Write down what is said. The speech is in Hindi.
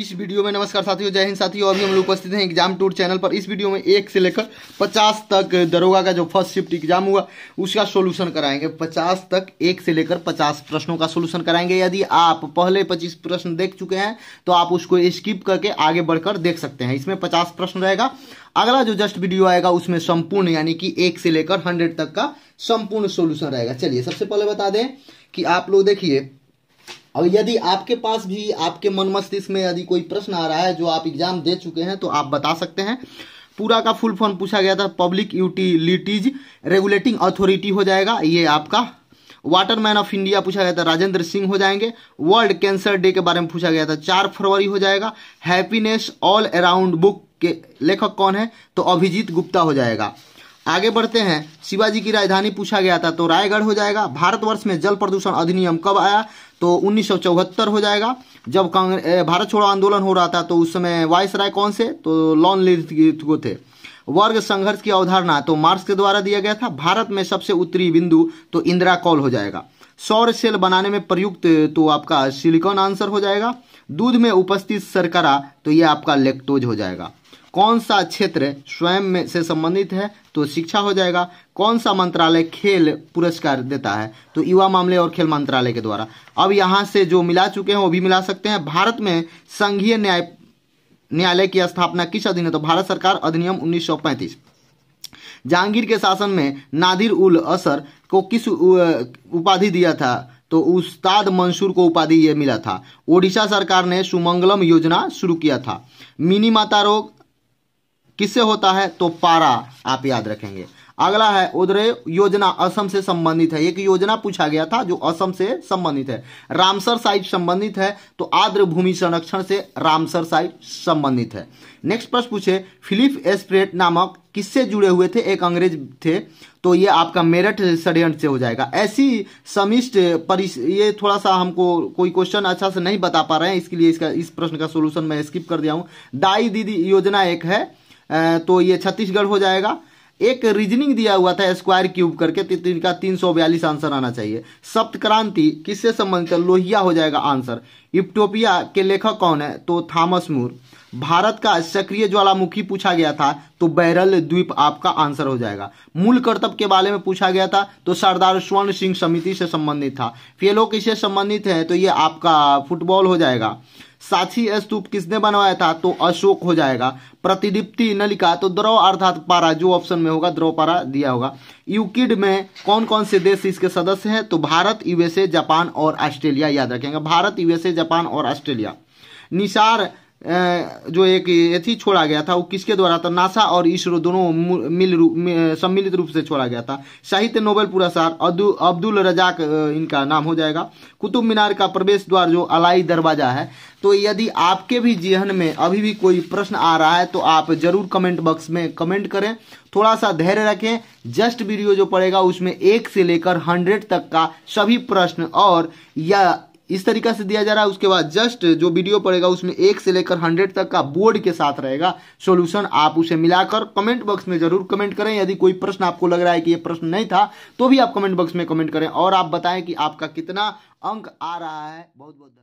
इस वीडियो में नमस्कार साथियों जय हिंद साथियों अभी हम लोग उपस्थित हैं एग्जाम टूर चैनल पर इस वीडियो में एक से लेकर पचास तक दरोगा का जो फर्स्ट शिफ्ट एग्जाम हुआ उसका सोल्यूशन कराएंगे पचास तक एक से लेकर पचास प्रश्नों का सोल्यूशन कराएंगे यदि आप पहले पच्चीस प्रश्न देख चुके हैं तो आप उसको स्किप करके आगे बढ़कर देख सकते हैं इसमें पचास प्रश्न रहेगा अगला जो जस्ट वीडियो आएगा उसमें संपूर्ण यानी कि एक से लेकर हंड्रेड तक का संपूर्ण सोल्यूशन रहेगा चलिए सबसे पहले बता दें कि आप लोग देखिए और यदि आपके पास भी आपके मन मस्तिष्क में यदि कोई प्रश्न आ रहा है जो आप एग्जाम दे चुके हैं तो आप बता सकते हैं पूरा का फुल फॉर्म पूछा गया था पब्लिक यूटिलिटीज रेगुलेटिंग अथॉरिटी हो जाएगा ये आपका वाटरमैन ऑफ इंडिया पूछा गया था राजेंद्र सिंह हो जाएंगे वर्ल्ड कैंसर डे के बारे में पूछा गया था चार फरवरी हो जाएगा हैप्पीनेस ऑल अराउंड बुक के लेखक कौन है तो अभिजीत गुप्ता हो जाएगा आगे बढ़ते हैं शिवाजी की राजधानी पूछा गया था तो रायगढ़ हो जाएगा भारतवर्ष में जल प्रदूषण अधिनियम कब आया तो उन्नीस हो जाएगा जब भारत छोड़ो आंदोलन हो रहा था तो उस समय वाइस राय कौन से तो लॉन को थे वर्ग संघर्ष की अवधारणा तो मार्क्स के द्वारा दिया गया था भारत में सबसे उत्तरी बिंदु तो इंदिरा कॉल हो जाएगा सौर सेल बनाने में प्रयुक्त तो आपका सिलिकॉन आंसर हो जाएगा दूध में उपस्थित सरकरा तो यह आपका लेक्टोज हो जाएगा कौन सा क्षेत्र स्वयं में से संबंधित है तो शिक्षा हो जाएगा कौन सा मंत्रालय खेल पुरस्कार देता है तो युवा मामले और खेल मंत्रालय के द्वारा अब यहाँ से जो मिला चुके हैं वो भी मिला सकते हैं भारत में संघीय न्याय न्यायालय की स्थापना किस अधीन है तो भारत सरकार अधिनियम 1935 जहांगीर के शासन में नादिर उल असर को किस उपाधि दिया था तो उस्ताद मंसूर को उपाधि यह मिला था ओडिशा सरकार ने सुमंगलम योजना शुरू किया था मिनी माता रोग किससे होता है तो पारा आप याद रखेंगे अगला है उधर योजना असम से संबंधित है एक योजना पूछा गया था जो असम से संबंधित है रामसर साइट संबंधित है तो आर्द्र भूमि संरक्षण से रामसर साइट संबंधित है नेक्स्ट प्रश्न पूछे फिलिप एस्प्रेट नामक किससे जुड़े हुए थे एक अंग्रेज थे तो ये आपका मेरठ षडयंत्र से हो जाएगा ऐसी समिष्ट परिस ये थोड़ा सा हमको कोई क्वेश्चन अच्छा से नहीं बता पा रहे हैं इसके लिए इसका इस प्रश्न का सोल्यूशन मैं स्किप कर दिया हूँ दाई दीदी योजना एक है तो ये छत्तीसगढ़ हो जाएगा एक रीजनिंग दिया हुआ था स्क्वायर क्यूब करके तो इनका तीन सौ बयालीस आंसर आना चाहिए सप्त क्रांति किससे संबंधित लोहिया हो जाएगा आंसर इप्टोपिया के लेखक कौन है तो थॉमस मूर भारत का सक्रिय ज्वालामुखी पूछा गया था तो बैरल द्वीप आपका आंसर हो जाएगा मूल कर्तव्य के बारे में पूछा गया था तो सरदार स्वर्ण सिंह समिति से संबंधित था फेलो किससे संबंधित है तो ये आपका फुटबॉल हो जाएगा साक्षी स्तूप किसने बनवाया था तो अशोक हो जाएगा प्रतिदीप्ति नलिका तो द्रव अर्थात पारा जो ऑप्शन में होगा द्रव पारा दिया होगा यूकिड में कौन कौन से देश इसके सदस्य हैं तो भारत यूएसए जापान और ऑस्ट्रेलिया याद रखेंगे भारत यूएसए जापान और ऑस्ट्रेलिया निशार जो एक एथी छोड़ा गया था वो किसके द्वारा था नासा और इसरो दोनों मिल रू, सम्मिलित रूप से छोड़ा गया था साहित्य नोबेल पुरस्कार अब्दुल रजाक इनका नाम हो जाएगा कुतुब मीनार का प्रवेश द्वार जो अलाई दरवाजा है तो यदि आपके भी जीवन में अभी भी कोई प्रश्न आ रहा है तो आप जरूर कमेंट बॉक्स में कमेंट करें थोड़ा सा धैर्य रखें जस्ट वीडियो जो पड़ेगा उसमें एक से लेकर हंड्रेड तक का सभी प्रश्न और या इस तरीका से दिया जा रहा है उसके बाद जस्ट जो वीडियो पड़ेगा उसमें एक से लेकर हंड्रेड तक का बोर्ड के साथ रहेगा सोल्यूशन आप उसे मिलाकर कमेंट बॉक्स में जरूर कमेंट करें यदि कोई प्रश्न आपको लग रहा है कि ये प्रश्न नहीं था तो भी आप कमेंट बॉक्स में कमेंट करें और आप बताएं कि आपका कितना अंक आ रहा है बहुत बहुत